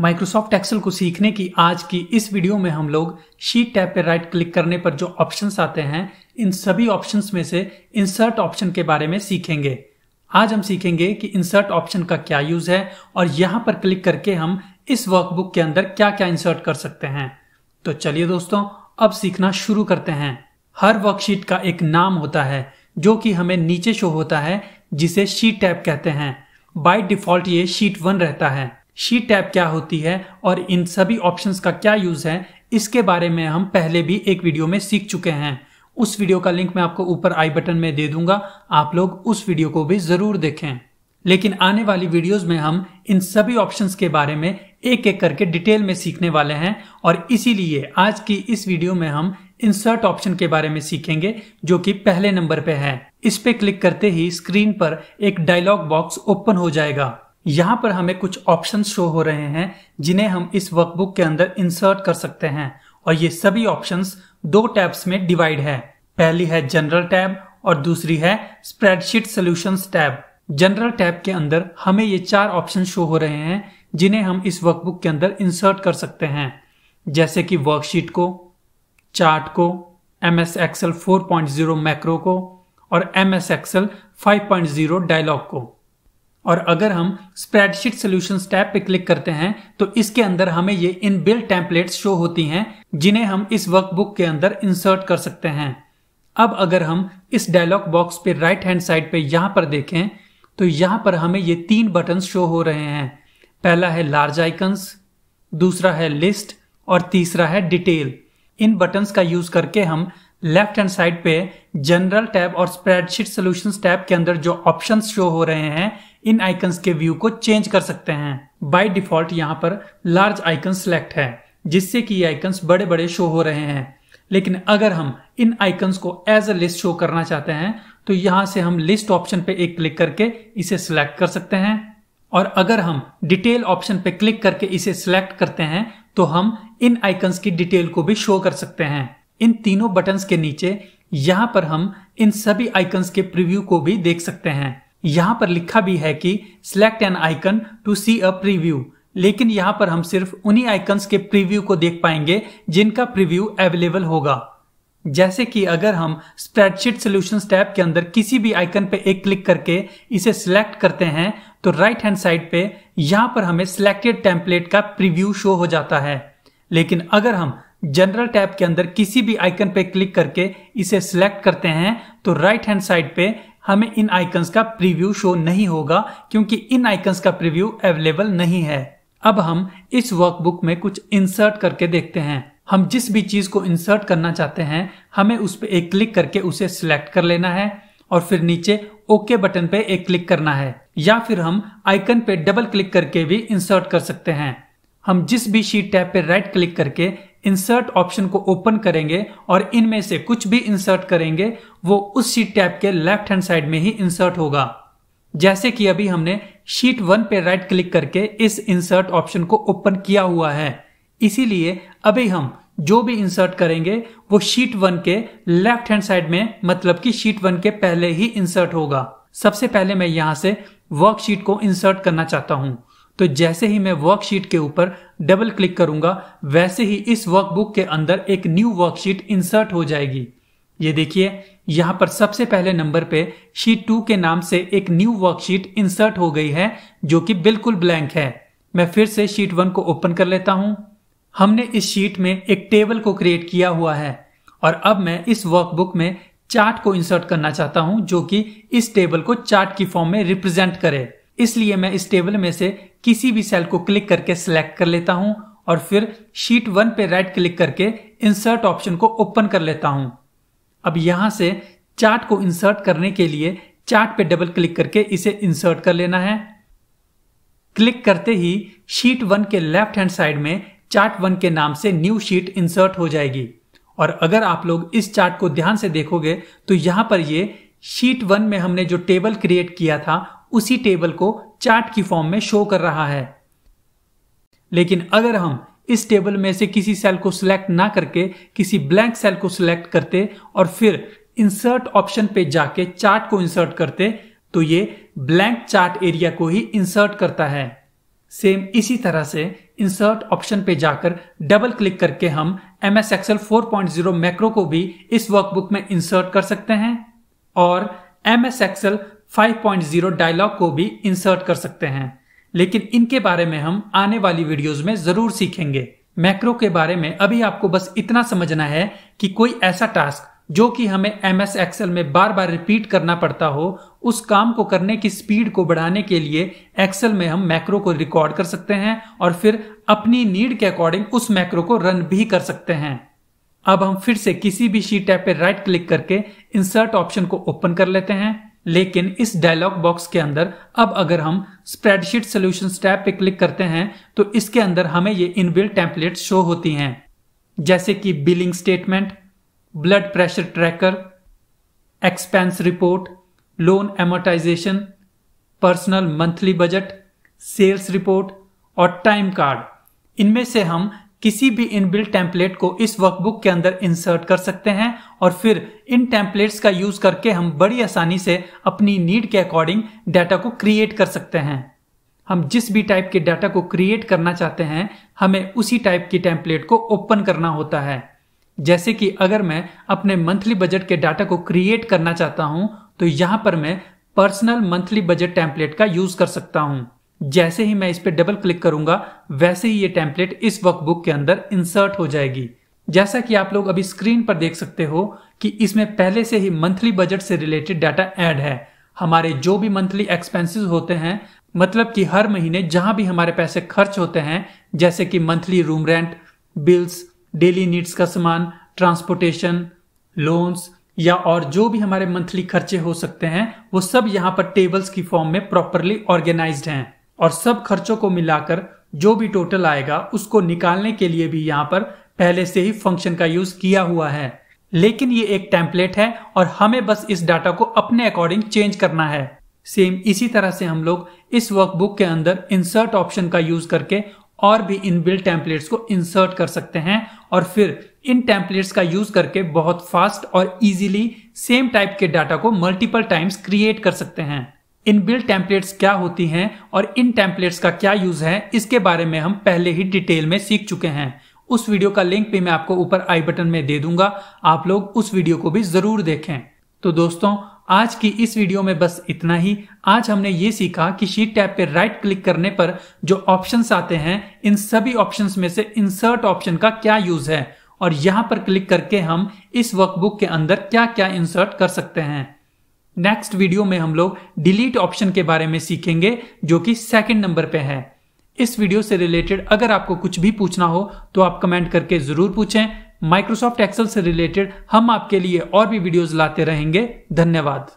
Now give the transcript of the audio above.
Microsoft Excel को सीखने की आज की इस वीडियो में हम लोग शीट टैब पर राइट क्लिक करने पर जो ऑप्शंस आते हैं इन सभी ऑप्शंस में से इंसर्ट ऑप्शन के बारे में सीखेंगे आज हम सीखेंगे कि इंसर्ट ऑप्शन का क्या यूज है और यहाँ पर क्लिक करके हम इस वर्कबुक के अंदर क्या क्या इंसर्ट कर सकते हैं तो चलिए दोस्तों अब सीखना शुरू करते हैं हर वर्कशीट का एक नाम होता है जो कि हमें नीचे शो होता है जिसे शीट टैब कहते हैं बाय डिफॉल्ट ये शीट वन रहता है शी टैब क्या होती है और इन सभी ऑप्शंस का क्या यूज है इसके बारे में हम पहले भी एक वीडियो में सीख चुके हैं उस वीडियो का लिंक मैं आपको ऊपर आई बटन में दे दूंगा आप लोग उस वीडियो को भी जरूर देखें लेकिन आने वाली वीडियोस में हम इन सभी ऑप्शंस के बारे में एक एक करके डिटेल में सीखने वाले हैं और इसीलिए आज की इस वीडियो में हम इंसर्ट ऑप्शन के बारे में सीखेंगे जो कि पहले नंबर पे है इस पे क्लिक करते ही स्क्रीन पर एक डायलॉग बॉक्स ओपन हो जाएगा यहाँ पर हमें कुछ ऑप्शन शो हो रहे हैं जिन्हें हम इस वर्कबुक के अंदर इंसर्ट कर सकते हैं और ये सभी ऑप्शन दो टैब्स में डिवाइड है पहली है जनरल टैब और दूसरी है spreadsheet solution tab general tab के अंदर हमें ये चार ऑप्शन शो हो रहे हैं जिन्हें हम इस वर्कबुक के अंदर इंसर्ट कर सकते हैं जैसे कि वर्कशीट को चार्ट को M S Excel four point zero macro को और M S Excel five point zero dialogue को और अगर हम स्प्रेडशीट सॉल्यूशंस टैब पे क्लिक करते हैं तो इसके अंदर हमें ये इन बिल्ड टेम्पलेट शो होती हैं जिन्हें हम इस वर्कबुक के अंदर इंसर्ट कर सकते हैं अब अगर हम इस डायलॉग बॉक्स पे राइट हैंड साइड पे यहाँ पर देखें तो यहाँ पर हमें ये तीन बटन शो हो रहे हैं पहला है लार्ज आइकन्स दूसरा है लिस्ट और तीसरा है डिटेल इन बटन्स का यूज करके हम लेफ्ट हैंड साइड पे जनरल टैब और स्प्रेडशीट सॉल्यूशंस टैब के अंदर जो ऑप्शंस शो हो रहे हैं इन आइकन्स के व्यू को चेंज कर सकते हैं बाय डिफॉल्ट यहाँ पर लार्ज आइकन सिलेक्ट है जिससे कि ये आइकन्स बड़े बड़े शो हो रहे हैं लेकिन अगर हम इन आइकन्स को एज अ लिस्ट शो करना चाहते हैं तो यहां से हम लिस्ट ऑप्शन पे एक क्लिक करके इसे सिलेक्ट कर सकते हैं और अगर हम डिटेल ऑप्शन पे क्लिक करके इसे सिलेक्ट करते हैं तो हम इन आइकन्स की डिटेल को भी शो कर सकते हैं इन तीनों बटन्स के नीचे यहाँ पर हम इन सभी आइकन्स के प्रीव्यू को भी देख सकते हैं यहाँ पर लिखा भी है कि select an icon to see a preview लेकिन यहाँ पर हम सिर्फ उन्हीं आइकन्स के प्रीव्यू को देख पाएंगे जिनका प्रीव्यू अवेलेबल होगा जैसे कि अगर हम स्प्रेडशीट सोल्यूशन टैब के अंदर किसी भी आइकन पे एक क्लिक करके इसे सिलेक्ट करते हैं तो राइट हैंड साइड पे यहाँ पर हमें सिलेक्टेड टेम्पलेट का प्रीव्यू शो हो जाता है लेकिन अगर हम जनरल टैब के अंदर किसी भी आइकन पे क्लिक करके इसे सिलेक्ट करते हैं तो राइट हैंड साइड पे हमें इन आइकन्स का प्रीव्यू शो नहीं होगा क्योंकि इन आइकन्स का प्रीव्यू अवेलेबल नहीं है अब हम इस वर्कबुक में कुछ इंसर्ट करके देखते हैं हम जिस भी चीज को इंसर्ट करना चाहते हैं हमें उस पर एक क्लिक करके उसे सिलेक्ट कर लेना है और फिर नीचे ओके बटन पे एक क्लिक करना है या फिर हम आइकन पे डबल क्लिक करके भी इंसर्ट कर सकते हैं हम जिस भी शीट टैब पे राइट क्लिक करके इंसर्ट ऑप्शन को ओपन करेंगे और इनमें से कुछ भी इंसर्ट करेंगे वो उस शीट टैब के लेफ्ट हैंड साइड में ही इंसर्ट होगा जैसे कि अभी हमने शीट वन पे राइट क्लिक करके इस इंसर्ट ऑप्शन को ओपन किया हुआ है इसीलिए अभी हम जो भी इंसर्ट करेंगे वो शीट वन के लेफ्ट हैंड साइड में मतलब कि शीट वन के पहले ही इंसर्ट होगा सबसे पहले मैं यहां से वर्कशीट को इंसर्ट करना चाहता हूं तो जैसे ही मैं वर्कशीट के ऊपर डबल क्लिक करूंगा वैसे ही इस वर्कबुक के अंदर एक न्यू वर्कशीट इंसर्ट हो जाएगी ये देखिए यहाँ पर सबसे पहले नंबर पे शीट टू के नाम से एक न्यू वर्कशीट इंसर्ट हो गई है जो कि बिल्कुल ब्लैंक है मैं फिर से शीट वन को ओपन कर लेता हूं हमने इस शीट में एक टेबल को क्रिएट किया हुआ है और अब मैं इस वर्कबुक में चार्ट को इंसर्ट करना चाहता हूं जो कि इस टेबल को चार्ट की फॉर्म में रिप्रेजेंट करे इसलिए मैं इस टेबल में से किसी भी सेल को क्लिक करके सिलेक्ट कर लेता हूं और फिर शीट वन पे राइट क्लिक करके इंसर्ट ऑप्शन को ओपन कर लेता हूं अब यहां से चार्ट को इंसर्ट करने के लिए चार्ट पे डबल क्लिक करके इसे इंसर्ट कर लेना है क्लिक करते ही शीट वन के लेफ्ट हैंड साइड में चार्ट वन के नाम से न्यू शीट इंसर्ट हो जाएगी और अगर आप लोग इस चार्ट को ध्यान से देखोगे तो यहां पर ये शीट वन में हमने जो टेबल क्रिएट किया था उसी टेबल को चार्ट की फॉर्म में शो कर रहा है लेकिन अगर हम इस टेबल में से किसी सेल को सिलेक्ट ना करके किसी ब्लैंक सेल को सिलेक्ट करते और फिर इंसर्ट ऑप्शन पे जाके चार्ट को इंसर्ट करते तो ये ब्लैंक चार्ट एरिया को ही इंसर्ट करता है सेम इसी तरह से इंसर्ट ऑप्शन पे जाकर डबल क्लिक करके हम M S Excel four point zero macro को भी इस वर्कबुक में इंसर्ट कर सकते हैं और एम एस एक्सएल 5.0 डायलॉग को भी इंसर्ट कर सकते हैं लेकिन इनके बारे में हम आने वाली वीडियोस में जरूर सीखेंगे मैक्रो के बारे में अभी आपको बस इतना समझना है कि कोई ऐसा टास्क जो कि हमें एम एस एक्सएल में बार बार रिपीट करना पड़ता हो उस काम को करने की स्पीड को बढ़ाने के लिए एक्सेल में हम मैक्रो को रिकॉर्ड कर सकते हैं और फिर अपनी नीड के अकॉर्डिंग उस मैक्रो को रन भी कर सकते हैं अब हम फिर से किसी भी शीट टैब पर राइट क्लिक करके इंसर्ट ऑप्शन को ओपन कर लेते हैं लेकिन इस डायलॉग बॉक्स के अंदर अब अगर हम स्प्रेडशीट सोल्यूशन टैब पे क्लिक करते हैं तो इसके अंदर हमें ये इनबिल्ट टेम्पलेट शो होती हैं जैसे कि billing statement blood pressure tracker expense report loan amortization personal monthly budget sales report और टाइम कार्ड इनमें से हम किसी भी इनबिल्ट टेम्पलेट को इस वर्कबुक के अंदर इंसर्ट कर सकते हैं और फिर इन टेम्पलेट्स का यूज करके हम बड़ी आसानी से अपनी नीड के अकॉर्डिंग डाटा को क्रिएट कर सकते हैं हम जिस भी टाइप के डाटा को क्रिएट करना चाहते हैं हमें उसी टाइप की टेम्पलेट को ओपन करना होता है जैसे कि अगर मैं अपने मंथली बजट के डाटा को क्रिएट करना चाहता हूं तो यहां पर मैं पर्सनल मंथली बजट टेम्पलेट का यूज कर सकता हूं जैसे ही मैं इस पर डबल क्लिक करूंगा वैसे ही ये टेम्पलेट इस वर्कबुक के अंदर इंसर्ट हो जाएगी जैसा कि आप लोग अभी स्क्रीन पर देख सकते हो कि इसमें पहले से ही मंथली बजट से रिलेटेड डाटा ऐड है हमारे जो भी मंथली एक्सपेंसेस होते हैं मतलब कि हर महीने जहां भी हमारे पैसे खर्च होते हैं जैसे कि monthly room rent bills daily needs का सामान ट्रांसपोर्टेशन लोन्स या और जो भी हमारे मंथली खर्चे हो सकते हैं वो सब यहाँ पर टेबल्स की फॉर्म में प्रॉपरली ऑर्गेनाइज्ड हैं और सब खर्चों को मिलाकर जो भी टोटल आएगा उसको निकालने के लिए भी यहाँ पर पहले से ही फंक्शन का यूज किया हुआ है लेकिन ये एक टेम्पलेट है और हमें बस इस डाटा को अपने अकॉर्डिंग चेंज करना है सेम इसी तरह से हम लोग इस वर्कबुक के अंदर इंसर्ट ऑप्शन का यूज करके और भी इन बिल्ड टेम्पलेट्स को इंसर्ट कर सकते हैं और फिर इन टेम्पलेट्स का यूज करके बहुत फास्ट और इजीली सेम टाइप के डाटा को मल्टीपल टाइम्स क्रिएट कर सकते हैं इन बिल्ड टेम्पलेट्स क्या होती हैं और इन टेम्पलेट्स का क्या यूज है इसके बारे में हम पहले ही डिटेल में सीख चुके हैं उस वीडियो का लिंक भी मैं आपको ऊपर आई बटन में दे दूंगा आप लोग उस वीडियो को भी जरूर देखें तो दोस्तों आज की इस वीडियो में बस इतना ही आज हमने ये सीखा कि शीट टैब पे राइट क्लिक करने पर जो ऑप्शंस आते हैं इन सभी ऑप्शंस में से इंसर्ट ऑप्शन का क्या यूज है और यहाँ पर क्लिक करके हम इस वर्कबुक के अंदर क्या क्या इंसर्ट कर सकते हैं नेक्स्ट वीडियो में हम लोग डिलीट ऑप्शन के बारे में सीखेंगे जो कि सेकंड नंबर पे है इस वीडियो से रिलेटेड अगर आपको कुछ भी पूछना हो तो आप कमेंट करके जरूर पूछें माइक्रोसॉफ्ट एक्सेल से रिलेटेड हम आपके लिए और भी वीडियोस लाते रहेंगे धन्यवाद